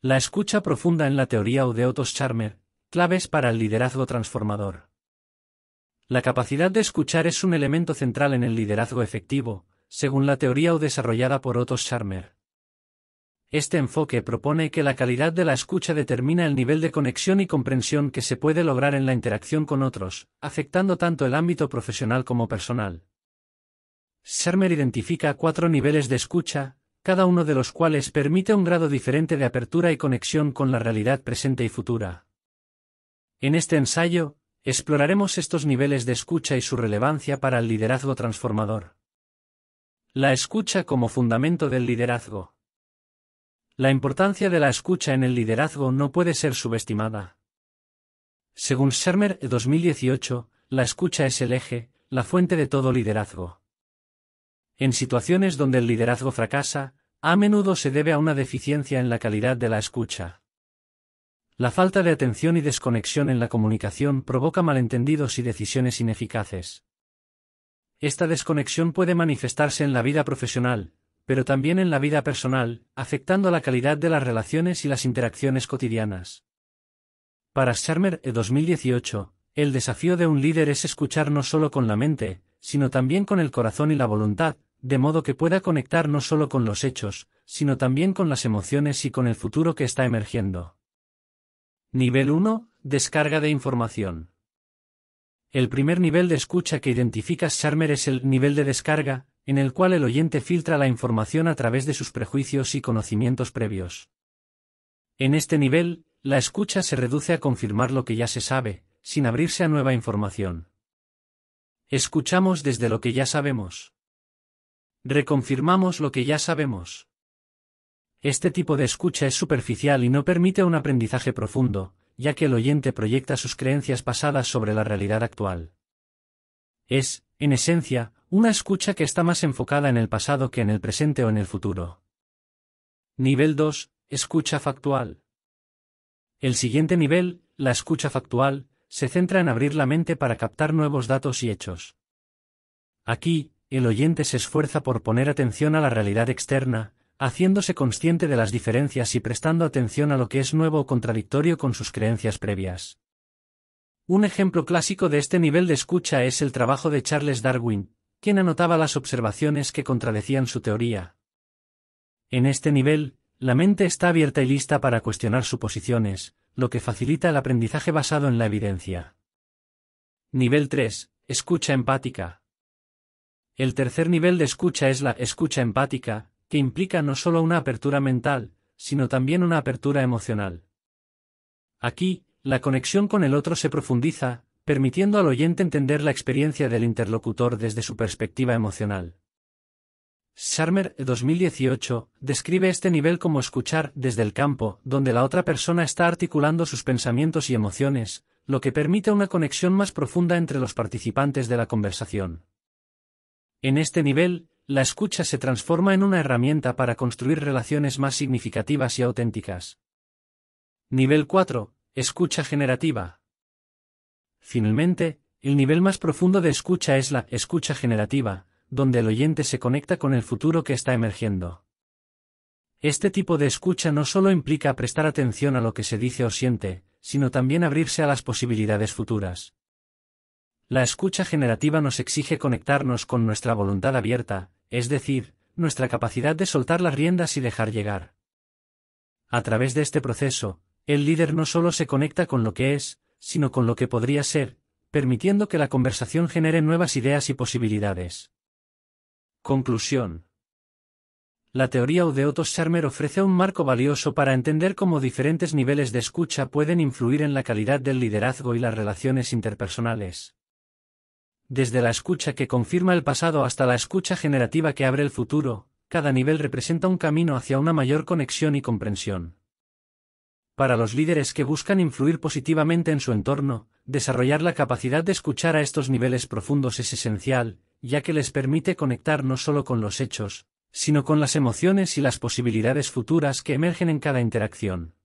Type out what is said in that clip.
La escucha profunda en la teoría o de Otos Charmer, claves para el liderazgo transformador. La capacidad de escuchar es un elemento central en el liderazgo efectivo, según la teoría o desarrollada por Otto Charmer. Este enfoque propone que la calidad de la escucha determina el nivel de conexión y comprensión que se puede lograr en la interacción con otros, afectando tanto el ámbito profesional como personal. Scharmer identifica cuatro niveles de escucha, cada uno de los cuales permite un grado diferente de apertura y conexión con la realidad presente y futura. En este ensayo, exploraremos estos niveles de escucha y su relevancia para el liderazgo transformador. La escucha como fundamento del liderazgo. La importancia de la escucha en el liderazgo no puede ser subestimada. Según Shermer 2018, la escucha es el eje, la fuente de todo liderazgo. En situaciones donde el liderazgo fracasa, a menudo se debe a una deficiencia en la calidad de la escucha. La falta de atención y desconexión en la comunicación provoca malentendidos y decisiones ineficaces. Esta desconexión puede manifestarse en la vida profesional, pero también en la vida personal, afectando la calidad de las relaciones y las interacciones cotidianas. Para schermer e 2018, el desafío de un líder es escuchar no solo con la mente, sino también con el corazón y la voluntad, de modo que pueda conectar no solo con los hechos, sino también con las emociones y con el futuro que está emergiendo. Nivel 1. Descarga de información. El primer nivel de escucha que identifica Charmer es el nivel de descarga, en el cual el oyente filtra la información a través de sus prejuicios y conocimientos previos. En este nivel, la escucha se reduce a confirmar lo que ya se sabe, sin abrirse a nueva información. Escuchamos desde lo que ya sabemos. Reconfirmamos lo que ya sabemos. Este tipo de escucha es superficial y no permite un aprendizaje profundo, ya que el oyente proyecta sus creencias pasadas sobre la realidad actual. Es, en esencia, una escucha que está más enfocada en el pasado que en el presente o en el futuro. Nivel 2. Escucha factual. El siguiente nivel, la escucha factual, se centra en abrir la mente para captar nuevos datos y hechos. Aquí, el oyente se esfuerza por poner atención a la realidad externa, haciéndose consciente de las diferencias y prestando atención a lo que es nuevo o contradictorio con sus creencias previas. Un ejemplo clásico de este nivel de escucha es el trabajo de Charles Darwin, quien anotaba las observaciones que contradecían su teoría. En este nivel, la mente está abierta y lista para cuestionar suposiciones, lo que facilita el aprendizaje basado en la evidencia. Nivel 3. Escucha empática. El tercer nivel de escucha es la escucha empática, que implica no solo una apertura mental, sino también una apertura emocional. Aquí, la conexión con el otro se profundiza, permitiendo al oyente entender la experiencia del interlocutor desde su perspectiva emocional. Sharmer 2018 describe este nivel como escuchar desde el campo, donde la otra persona está articulando sus pensamientos y emociones, lo que permite una conexión más profunda entre los participantes de la conversación. En este nivel, la escucha se transforma en una herramienta para construir relaciones más significativas y auténticas. Nivel 4. Escucha generativa. Finalmente, el nivel más profundo de escucha es la escucha generativa, donde el oyente se conecta con el futuro que está emergiendo. Este tipo de escucha no solo implica prestar atención a lo que se dice o siente, sino también abrirse a las posibilidades futuras. La escucha generativa nos exige conectarnos con nuestra voluntad abierta, es decir, nuestra capacidad de soltar las riendas y dejar llegar. A través de este proceso, el líder no solo se conecta con lo que es, sino con lo que podría ser, permitiendo que la conversación genere nuevas ideas y posibilidades. Conclusión. La teoría de Otto Scharmer ofrece un marco valioso para entender cómo diferentes niveles de escucha pueden influir en la calidad del liderazgo y las relaciones interpersonales. Desde la escucha que confirma el pasado hasta la escucha generativa que abre el futuro, cada nivel representa un camino hacia una mayor conexión y comprensión. Para los líderes que buscan influir positivamente en su entorno, desarrollar la capacidad de escuchar a estos niveles profundos es esencial, ya que les permite conectar no solo con los hechos, sino con las emociones y las posibilidades futuras que emergen en cada interacción.